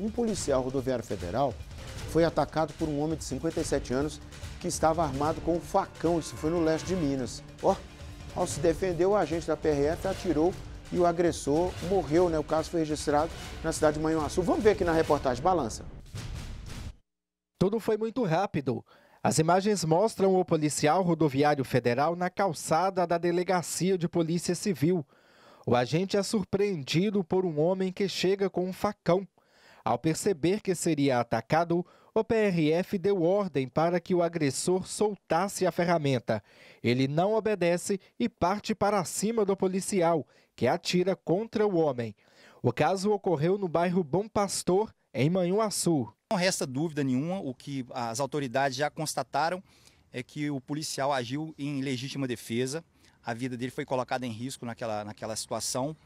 Um policial rodoviário federal foi atacado por um homem de 57 anos que estava armado com um facão. Isso foi no leste de Minas. Ó, oh, ao se defender, o agente da PRF atirou e o agressor morreu, né? O caso foi registrado na cidade de Manhuaçu. Vamos ver aqui na reportagem Balança. Tudo foi muito rápido. As imagens mostram o policial rodoviário federal na calçada da delegacia de polícia civil. O agente é surpreendido por um homem que chega com um facão. Ao perceber que seria atacado, o PRF deu ordem para que o agressor soltasse a ferramenta. Ele não obedece e parte para cima do policial, que atira contra o homem. O caso ocorreu no bairro Bom Pastor, em Manhuaçu. Não resta dúvida nenhuma, o que as autoridades já constataram é que o policial agiu em legítima defesa. A vida dele foi colocada em risco naquela, naquela situação.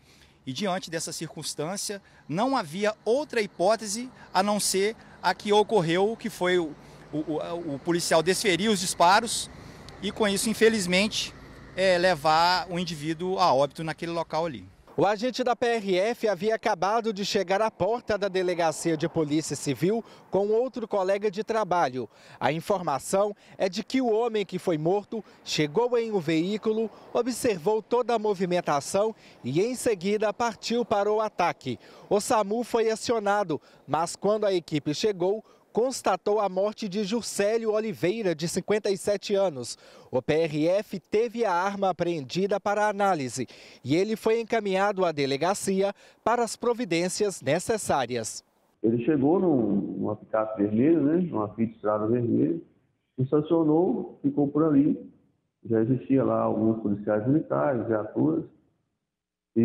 E diante dessa circunstância, não havia outra hipótese a não ser a que ocorreu, que foi o, o, o policial desferir os disparos e, com isso, infelizmente, é, levar o indivíduo a óbito naquele local ali. O agente da PRF havia acabado de chegar à porta da delegacia de Polícia Civil com outro colega de trabalho. A informação é de que o homem que foi morto chegou em um veículo, observou toda a movimentação e, em seguida, partiu para o ataque. O SAMU foi acionado, mas quando a equipe chegou, constatou a morte de Juscelio Oliveira, de 57 anos. O PRF teve a arma apreendida para análise e ele foi encaminhado à delegacia para as providências necessárias. Ele chegou num, numa picape vermelha, né, numa Fiat Estrada vermelha, estacionou, ficou por ali. Já existia lá alguns policiais militares, viaturas. E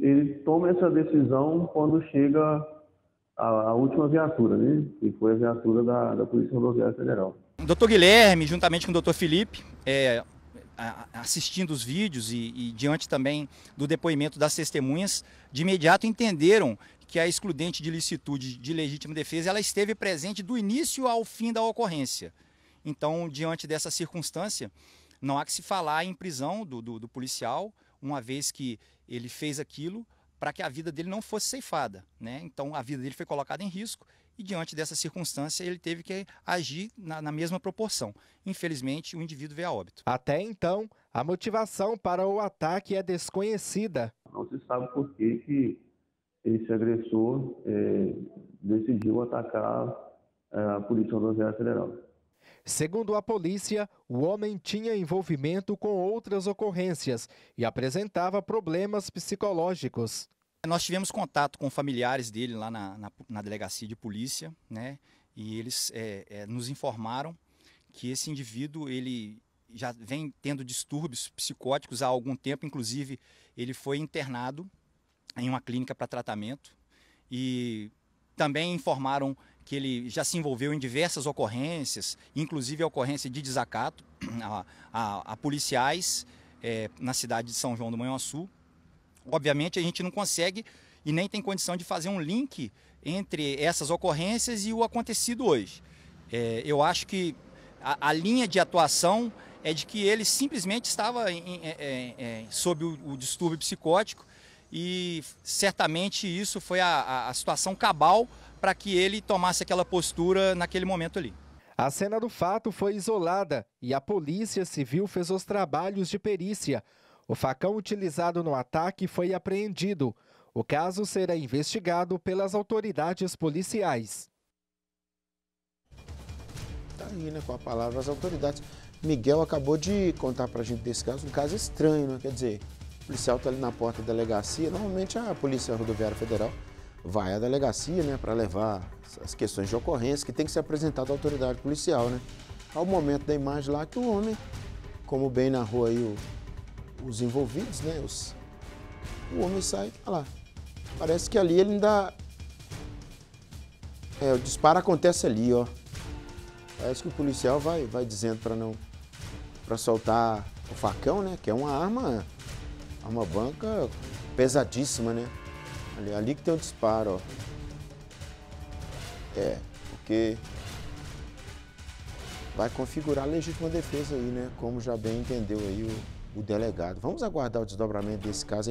ele toma essa decisão quando chega a, a última viatura, né? Que foi a viatura da, da Polícia Rodoviária Federal. Doutor Guilherme, juntamente com o doutor Felipe, é, assistindo os vídeos e, e, diante também do depoimento das testemunhas, de imediato entenderam que a excludente de licitude de legítima defesa ela esteve presente do início ao fim da ocorrência. Então, diante dessa circunstância, não há que se falar em prisão do, do, do policial, uma vez que ele fez aquilo para que a vida dele não fosse ceifada. Né? Então a vida dele foi colocada em risco e, diante dessa circunstância, ele teve que agir na, na mesma proporção. Infelizmente, o indivíduo veio a óbito. Até então, a motivação para o ataque é desconhecida. Não se sabe por que, que esse agressor é, decidiu atacar eh, a Polícia Rodoviária Federal. Segundo a polícia, o homem tinha envolvimento com outras ocorrências e apresentava problemas psicológicos. Nós tivemos contato com familiares dele lá na, na, na delegacia de polícia, né? E eles é, é, nos informaram que esse indivíduo ele já vem tendo distúrbios psicóticos há algum tempo, inclusive ele foi internado em uma clínica para tratamento e também informaram que ele já se envolveu em diversas ocorrências, inclusive a ocorrência de desacato a, a, a policiais é, na cidade de São João do Manhuaçu. Obviamente a gente não consegue e nem tem condição de fazer um link entre essas ocorrências e o acontecido hoje. É, eu acho que a, a, linha de atuação é de que ele simplesmente estava em, em, em, eh, sob o, o distúrbio psicótico e certamente isso foi a, a situação cabal para que ele tomasse aquela postura naquele momento ali. A cena do fato foi isolada e a Polícia Civil fez os trabalhos de perícia. O facão utilizado no ataque foi apreendido. O caso será investigado pelas autoridades policiais. Tá aí, né, com a palavra as autoridades. Miguel acabou de contar para a gente desse caso, um caso estranho, né? Quer dizer, o policial está ali na porta da delegacia. Normalmente a Polícia Rodoviária Federal vai à delegacia, né, para levar as questões de ocorrência que tem que ser apresentado à autoridade policial, né? Ao momento da imagem lá que o homem, como bem na rua aí o, os envolvidos, né, os, o homem sai, olha lá. Parece que ali ele ainda é, o disparo acontece ali, ó. Parece que o policial vai vai dizendo para não para soltar o facão, né, que é uma arma é uma banca pesadíssima, né? Ali, ali que tem o disparo, ó. É, porque vai configurar a legítima defesa aí, né? Como já bem entendeu aí o, o delegado. Vamos aguardar o desdobramento desse caso aí.